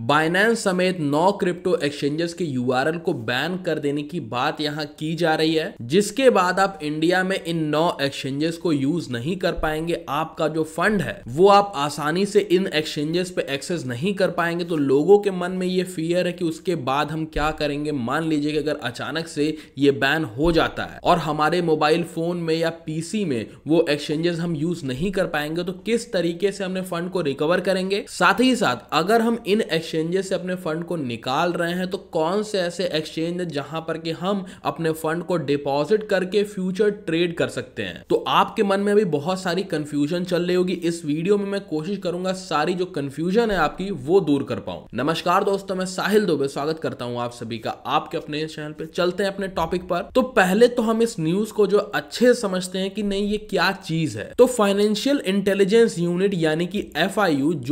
Binance समेत नौ crypto exchanges के यूआरएल को बैन कर देने की बात यहां की जा रही है जिसके बाद आप इंडिया में इन नौ एक्सचेंजेस को यूज नहीं कर पाएंगे आपका जो फंड है वो आप आसानी से इन एक्सचेंजेस पे एक्सेस नहीं कर पाएंगे तो लोगों के मन में ये फियर है कि उसके बाद हम क्या करेंगे मान लीजिए कि अगर अचानक से ये बैन हो जाता है और हमारे मोबाइल फोन में या पीसी में वो एक्सचेंजेस हम यूज नहीं कर पाएंगे तो किस तरीके से हमने फंड को रिकवर करेंगे साथ ही साथ अगर हम इन एक्सचेंजेस से अपने फ़ंड को निकाल रहे हैं तो कौन से ऐसे एक्सचेंज है जहां पर कि हम अपने फ़ंड को डिपॉजिट करके फ्यूचर ट्रेड कर सकते हैं तो आपके मन में अभी बहुत सारी कंफ्यूजन चल रही होगी इस वीडियो में मैं कोशिश करूंगा सारी जो कन्फ्यूजन है आपकी वो दूर कर पाऊँ नमस्कार दोस्तों मैं साहिल दोबे स्वागत करता हूँ आप सभी का आपके अपने चैनल पर चलते हैं अपने टॉपिक पर तो पहले तो हम इस न्यूज़ को जो अच्छे समझते हैं कि नहीं ये क्या चीज़ है तो फाइनेंशियल इंटेलिजेंस यूनिट यानी कि एफ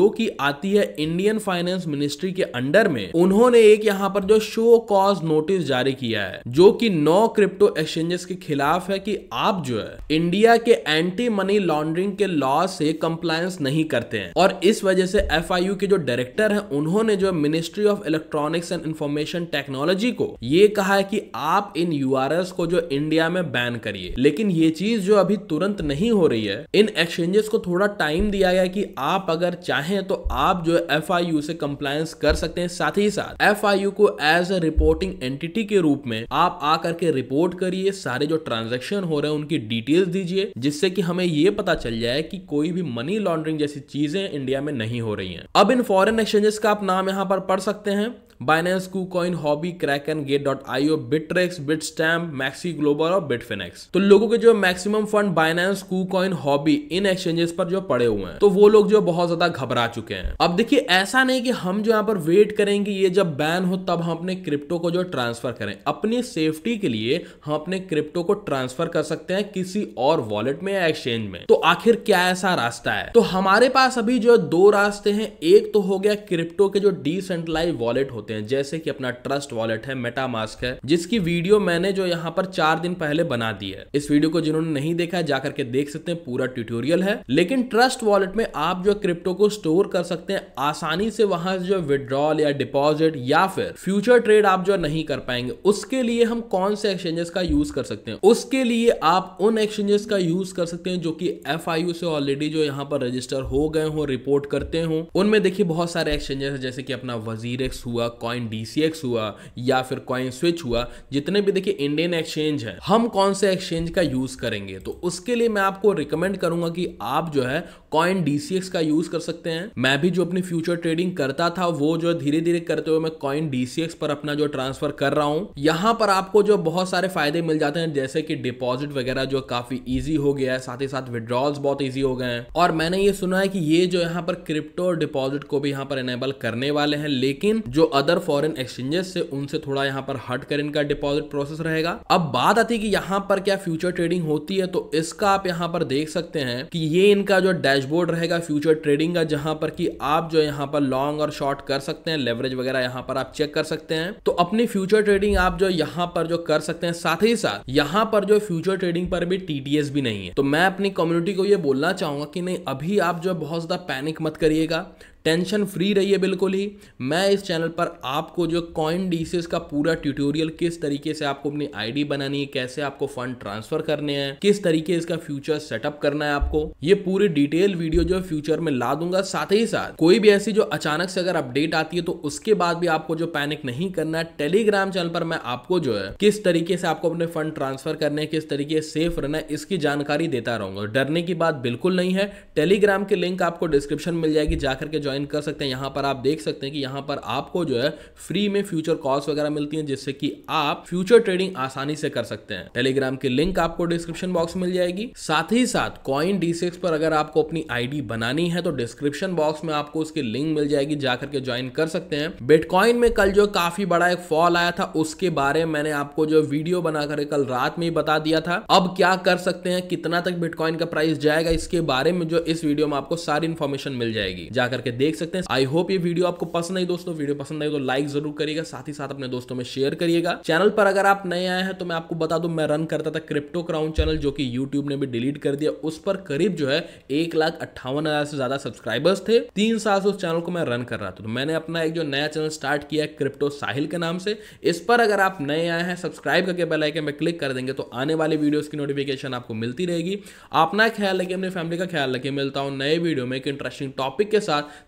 जो कि आती है इंडियन फाइनेंस मिनिस्ट्री के अंडर में उन्होंने एक यहाँ पर जो शो कॉज नोटिस जारी किया है जो कि नौ क्रिप्टो एक्सचेंजेस के खिलाफ है कि आप जो है इंडिया के एंटी मनी लॉन्ड्रिंग के लॉ से कंप्लायंस नहीं करते हैं और इस वजह से एफ के जो डायरेक्टर है उन्होंने जो ministry of electronics and information technology को ये कहा है कि आप इन यू को जो इंडिया में बैन करिए लेकिन ये चीज जो अभी तुरंत नहीं हो रही है इन एक्सचेंजेस को थोड़ा टाइम दिया गया कि आप अगर चाहें तो आप जो आई एफ से कंप्लाइन कंप्लायंस कर सकते हैं साथ ही साथ एफ को एज अ रिपोर्टिंग एंटिटी के रूप में आप आकर के रिपोर्ट करिए सारे जो ट्रांजेक्शन हो रहे हैं उनकी डिटेल्स दीजिए जिससे कि हमें ये पता चल जाए कि कोई भी मनी लॉन्ड्रिंग जैसी चीजें इंडिया में नहीं हो रही है अब इन फॉरेन एक्सचेंजेस का आप नाम यहाँ पर पढ़ सकते हैं Binance KuCoin Huobi Kraken and Gate dot IO Bittrex Bitstamp MEXC Global और बिटफिनेक्स तो लोगों के जो maximum fund Binance KuCoin Huobi इन एक्सचेंजेस पर जो पड़े हुए हैं तो वो लोग जो बहुत ज्यादा घबरा चुके हैं अब देखिए ऐसा नहीं कि हम जो यहाँ पर वेट करेंगे ये जब बैन हो तब हम अपने क्रिप्टो को जो ट्रांसफर करें अपनी सेफ्टी के लिए हम अपने क्रिप्टो को ट्रांसफर कर सकते हैं किसी और वॉलेट में या एक्सचेंज में तो आखिर क्या ऐसा रास्ता है तो हमारे पास अभी जो दो रास्ते हैं एक तो हो गया क्रिप्टो के जो डिसेंट्रलाइज वॉलेट होते होते हैं जैसे कि अपना ट्रस्ट वॉलेट है मेटामास्क है जिसकी वीडियो मैंने जो यहाँ पर चार दिन पहले बना दी है इस वीडियो को जिन्होंने नहीं देखा है जाकर के देख सकते हैं पूरा ट्यूटोरियल है लेकिन ट्रस्ट वॉलेट में आप जो क्रिप्टो को स्टोर कर सकते हैं आसानी से वहां जो विड्रॉल या डिपॉजिट या फिर फ्यूचर ट्रेड आप जो नहीं कर पाएंगे उसके लिए हम कौन से एक्सचेंजेस का यूज कर सकते हैं उसके लिए आप उन एक्सचेंजेस का यूज कर सकते हैं जो कि एफ से ऑलरेडी जो यहाँ पर रजिस्टर हो गए हो रिपोर्ट करते हो उनमें देखिए बहुत सारे एक्सचेंजेस जैसे कि अपना वजीर हुआ कॉइन डीसीएक्स हुआ या फिर कॉइन स्विच हुआ जितने भी देखिए इंडियन एक्सचेंज है हम कौन से एक्सचेंज का यूज करेंगे तो उसके लिए मैं आपको रिकमेंड करूंगा कि आप जो है कॉइन डीसीएक्स का यूज कर सकते हैं मैं भी जो अपनी फ्यूचर ट्रेडिंग करता था वो जो धीरे धीरे करते हुए मैं कॉइन डीसीएक्स पर अपना जो ट्रांसफर कर रहा हूँ यहाँ पर आपको जो बहुत सारे फायदे मिल जाते हैं जैसे कि डिपॉजिट वगैरह जो काफी ईजी हो गया है साथ ही साथ विड्रॉल्स बहुत ईजी हो गए हैं और मैंने ये सुना है कि ये जो यहाँ पर क्रिप्टो डिपॉजिट को भी यहाँ पर एनेबल करने वाले हैं लेकिन जो अदर फॉरन एक्सचेंजेस से उनसे थोड़ा यहाँ पर हट कर इनका डिपॉजिट प्रोसेस रहेगा अब बात आती है कि यहाँ पर क्या फ्यूचर ट्रेडिंग होती है तो इसका आप यहाँ पर देख सकते हैं कि ये इनका जो डैश डैशबोर्ड रहेगा फ्यूचर ट्रेडिंग का जहां पर कि आप जो यहां पर लॉन्ग और शॉर्ट कर सकते हैं लेवरेज वगैरह यहां पर आप चेक कर सकते हैं तो अपनी फ्यूचर ट्रेडिंग आप जो यहाँ पर जो कर सकते हैं साथ ही साथ यहाँ पर जो फ्यूचर ट्रेडिंग पर भी टीडीएस भी नहीं है तो मैं अपनी कम्युनिटी को यह बोलना चाहूंगा कि नहीं अभी आप जो बहुत ज्यादा पैनिक मत करिएगा टेंशन फ्री रहिए बिल्कुल ही मैं इस चैनल पर आपको जो कॉइन डीसीस का पूरा ट्यूटोरियल किस तरीके से आपको अपनी आईडी बनानी है कैसे आपको फंड ट्रांसफर करने हैं किस तरीके इसका फ्यूचर सेटअप करना है आपको ये पूरी डिटेल वीडियो जो फ्यूचर में ला दूंगा साथ ही साथ कोई भी ऐसी जो अचानक से अगर अपडेट आती है तो उसके बाद भी आपको जो पैनिक नहीं करना है टेलीग्राम चैनल पर मैं आपको जो है किस तरीके से आपको अपने फंड ट्रांसफर करने किस तरीके से सेफ रहना है इसकी जानकारी देता रहूंगा डरने की बात बिल्कुल नहीं है टेलीग्राम के लिंक आपको डिस्क्रिप्शन मिल जाएगी जाकर के जो ज्वाइन कर सकते हैं यहाँ पर आप देख सकते हैं कि यहाँ पर आपको जो है फ्री में फ्यूचर कॉल्स वगैरह मिलती हैं जिससे कि आप फ्यूचर ट्रेडिंग आसानी से कर सकते हैं टेलीग्राम की लिंक आपको डिस्क्रिप्शन बॉक्स मिल जाएगी साथ ही साथ कॉइन डी पर अगर आपको अपनी आईडी बनानी है तो डिस्क्रिप्शन बॉक्स में आपको उसकी लिंक मिल जाएगी जाकर के ज्वाइन कर सकते हैं बिटकॉइन में कल जो काफी बड़ा एक फॉल आया था उसके बारे में मैंने आपको जो वीडियो बनाकर कल रात में ही बता दिया था अब क्या कर सकते हैं कितना तक बिटकॉइन का प्राइस जाएगा इसके बारे में जो इस वीडियो में आपको सारी इंफॉर्मेशन मिल जाएगी जाकर के देख सकते हैं आई होप ये वीडियो आपको पसंद आई दोस्तों वीडियो पसंद आई तो लाइक जरूर करिएगा साथ ही साथ अपने दोस्तों में शेयर करिएगा चैनल पर अगर आप नए आए हैं तो मैं आपको बता दूं मैं रन करता था क्रिप्टो क्राउन चैनल जो कि यूट्यूब ने भी डिलीट कर दिया उस पर करीब जो है एक लाख अट्ठावन हजार से ज्यादा सब्सक्राइबर्स थे तीन साल से उस चैनल को मैं रन कर रहा था तो मैंने अपना एक जो नया चैनल स्टार्ट किया है क्रिप्टो साहिल के नाम से इस पर अगर आप नए आए हैं सब्सक्राइब करके बेल आइकन पर क्लिक कर देंगे तो आने वाले वीडियोस की नोटिफिकेशन आपको मिलती रहेगी अपना ख्याल रखिए अपने फैमिली का ख्याल रखिए मिलता हूं नए वीडियो में एक इंटरेस्टिंग टॉपिक के साथ